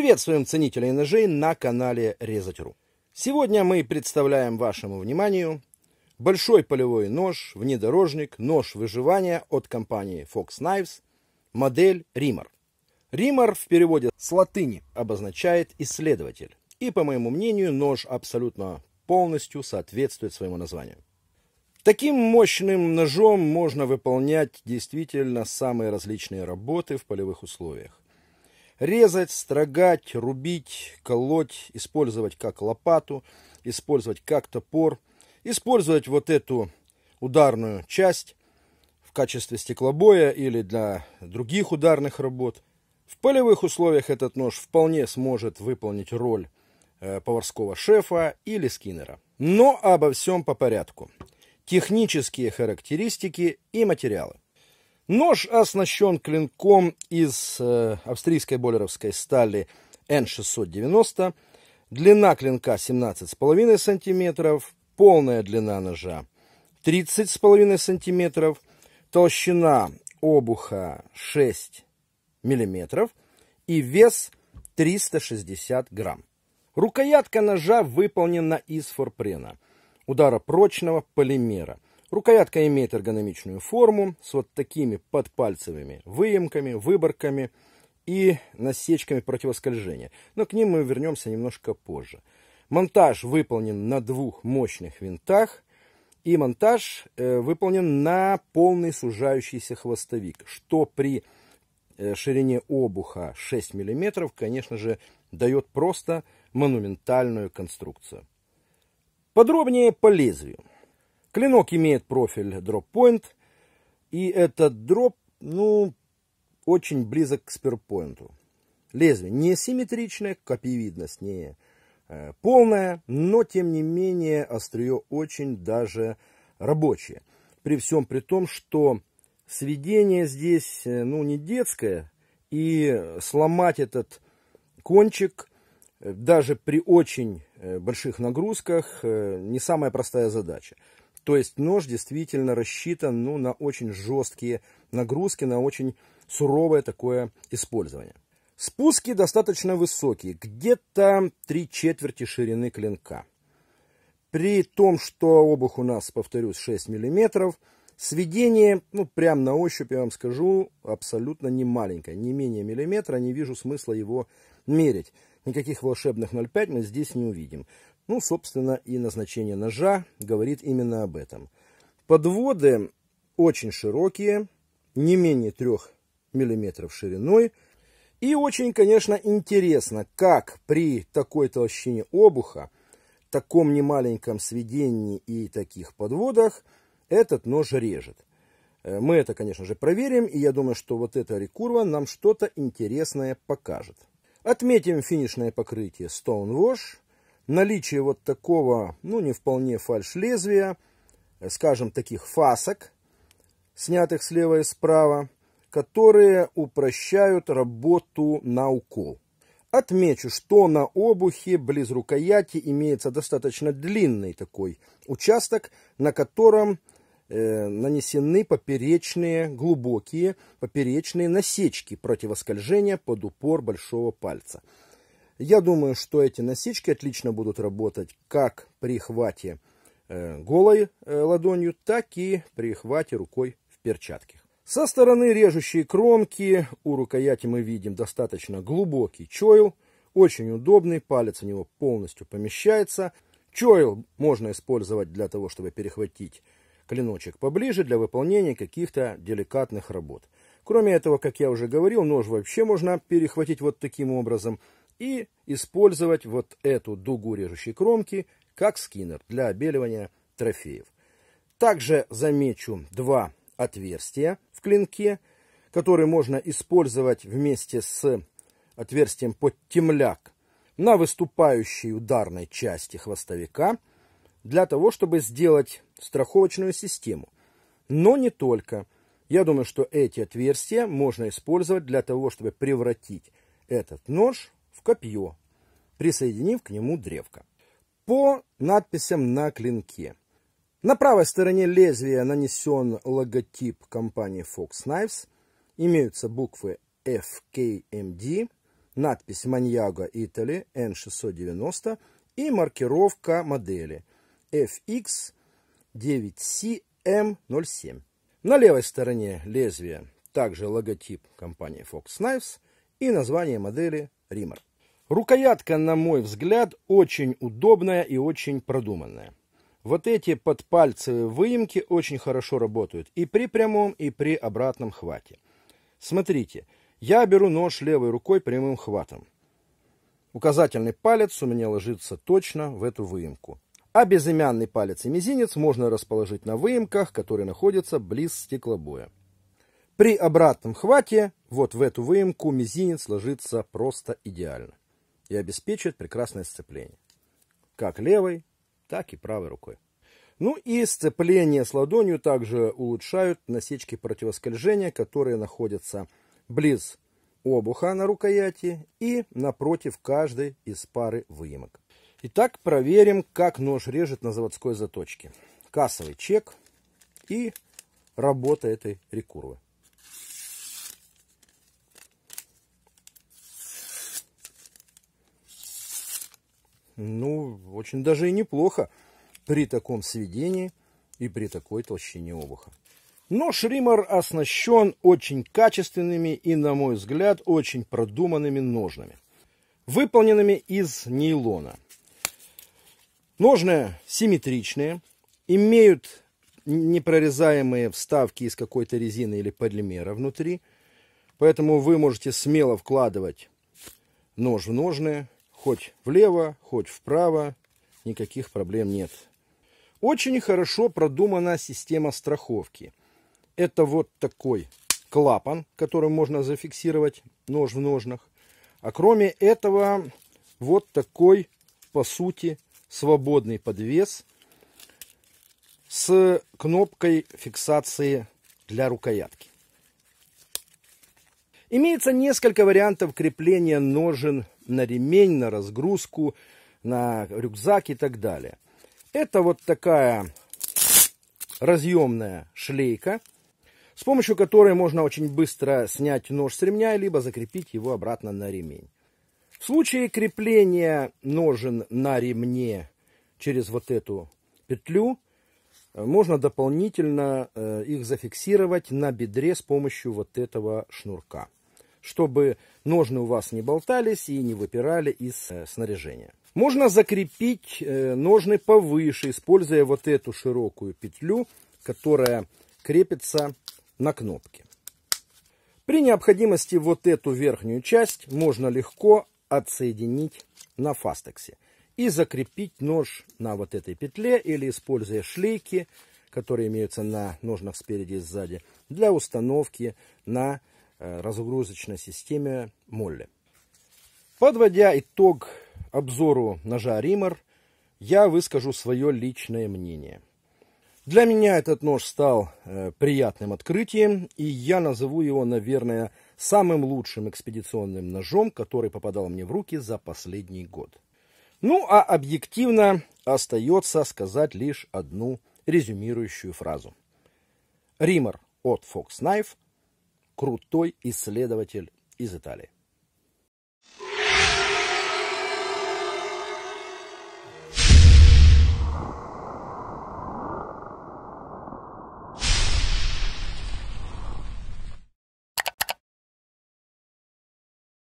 Приветствуем ценителей ножей на канале Резать.ру. Сегодня мы представляем вашему вниманию большой полевой нож, внедорожник, нож выживания от компании Fox Knives, модель Римор. Римор в переводе с латыни обозначает исследователь. И, по моему мнению, нож абсолютно полностью соответствует своему названию. Таким мощным ножом можно выполнять действительно самые различные работы в полевых условиях. Резать, строгать, рубить, колоть, использовать как лопату, использовать как топор, использовать вот эту ударную часть в качестве стеклобоя или для других ударных работ. В полевых условиях этот нож вполне сможет выполнить роль э, поварского шефа или скиннера. Но обо всем по порядку. Технические характеристики и материалы. Нож оснащен клинком из э, австрийской болеровской стали N690. Длина клинка 17,5 см, полная длина ножа 30,5 см, толщина обуха 6 мм и вес 360 грамм. Рукоятка ножа выполнена из форпрена, удара прочного полимера – Рукоятка имеет эргономичную форму с вот такими подпальцевыми выемками, выборками и насечками противоскольжения. Но к ним мы вернемся немножко позже. Монтаж выполнен на двух мощных винтах. И монтаж э, выполнен на полный сужающийся хвостовик, что при э, ширине обуха 6 мм, конечно же, дает просто монументальную конструкцию. Подробнее по лезвию. Клинок имеет профиль дроп дроппоинт, и этот дроп, ну, очень близок к спирпоинту. Лезвие не симметричное, копьевидность не э, полная, но тем не менее острие очень даже рабочее. При всем при том, что сведение здесь э, ну, не детское, и сломать этот кончик э, даже при очень э, больших нагрузках не самая простая задача. То есть нож действительно рассчитан ну, на очень жесткие нагрузки, на очень суровое такое использование. Спуски достаточно высокие, где-то три четверти ширины клинка. При том, что обух у нас, повторюсь, 6 мм, сведение, ну, прям на ощупь, я вам скажу, абсолютно не маленькое, не менее миллиметра, не вижу смысла его мерить. Никаких волшебных 0,5 мы здесь не увидим. Ну, собственно, и назначение ножа говорит именно об этом. Подводы очень широкие, не менее 3 мм шириной. И очень, конечно, интересно, как при такой толщине обуха, таком немаленьком сведении и таких подводах этот нож режет. Э, мы это, конечно же, проверим, и я думаю, что вот эта рекурва нам что-то интересное покажет. Отметим финишное покрытие Stone Wash наличие вот такого, ну не вполне фальш-лезвия, э, скажем, таких фасок, снятых слева и справа, которые упрощают работу на укол. Отмечу, что на обухе близ рукояти имеется достаточно длинный такой участок, на котором э, нанесены поперечные, глубокие поперечные насечки противоскольжения под упор большого пальца. Я думаю, что эти насечки отлично будут работать как при хвате э, голой э, ладонью, так и при хвате рукой в перчатках. Со стороны режущей кромки у рукояти мы видим достаточно глубокий чойл, очень удобный, палец у него полностью помещается. Чойл можно использовать для того, чтобы перехватить клиночек поближе для выполнения каких-то деликатных работ. Кроме этого, как я уже говорил, нож вообще можно перехватить вот таким образом – и использовать вот эту дугу режущей кромки как скиннер для обеливания трофеев. Также замечу два отверстия в клинке, которые можно использовать вместе с отверстием под темляк на выступающей ударной части хвостовика для того, чтобы сделать страховочную систему. Но не только. Я думаю, что эти отверстия можно использовать для того, чтобы превратить этот нож в копье, присоединив к нему древко. По надписям на клинке. На правой стороне лезвия нанесен логотип компании Fox Knives. Имеются буквы FKMD, надпись Маньяго Итали N690 и маркировка модели FX9CM07. На левой стороне лезвия также логотип компании Fox Knives и название модели Риммер. Рукоятка, на мой взгляд, очень удобная и очень продуманная. Вот эти подпальцевые выемки очень хорошо работают и при прямом, и при обратном хвате. Смотрите, я беру нож левой рукой прямым хватом. Указательный палец у меня ложится точно в эту выемку. А безымянный палец и мизинец можно расположить на выемках, которые находятся близ стеклобоя. При обратном хвате, вот в эту выемку, мизинец ложится просто идеально и обеспечивает прекрасное сцепление. Как левой, так и правой рукой. Ну и сцепление с ладонью также улучшают насечки противоскольжения, которые находятся близ обуха на рукояти и напротив каждой из пары выемок. Итак, проверим, как нож режет на заводской заточке. Кассовый чек и работа этой рекурвы. Ну, очень даже и неплохо при таком сведении и при такой толщине обуха. Но Шримар оснащен очень качественными и, на мой взгляд, очень продуманными ножными выполненными из нейлона. Ножны симметричные, имеют непрорезаемые вставки из какой-то резины или полимера внутри, поэтому вы можете смело вкладывать нож в ножные хоть влево, хоть вправо, никаких проблем нет. Очень хорошо продумана система страховки. Это вот такой клапан, которым можно зафиксировать нож в ножнах. А кроме этого, вот такой, по сути, свободный подвес с кнопкой фиксации для рукоятки. Имеется несколько вариантов крепления ножен на ремень, на разгрузку, на рюкзак и так далее. Это вот такая разъемная шлейка, с помощью которой можно очень быстро снять нож с ремня, либо закрепить его обратно на ремень. В случае крепления ножен на ремне через вот эту петлю, э, можно дополнительно э, их зафиксировать на бедре с помощью вот этого шнурка чтобы ножны у вас не болтались и не выпирали из э, снаряжения. Можно закрепить э, ножны повыше, используя вот эту широкую петлю, которая крепится на кнопке. При необходимости вот эту верхнюю часть можно легко отсоединить на фастексе и закрепить нож на вот этой петле или используя шлейки, которые имеются на ножнах спереди и сзади, для установки на Э, разгрузочной системе Молли. Подводя итог обзору ножа Риммер, я выскажу свое личное мнение. Для меня этот нож стал э, приятным открытием, и я назову его, наверное, самым лучшим экспедиционным ножом, который попадал мне в руки за последний год. Ну, а объективно остается сказать лишь одну резюмирующую фразу. Риммер от Fox Knife крутой исследователь из Италии.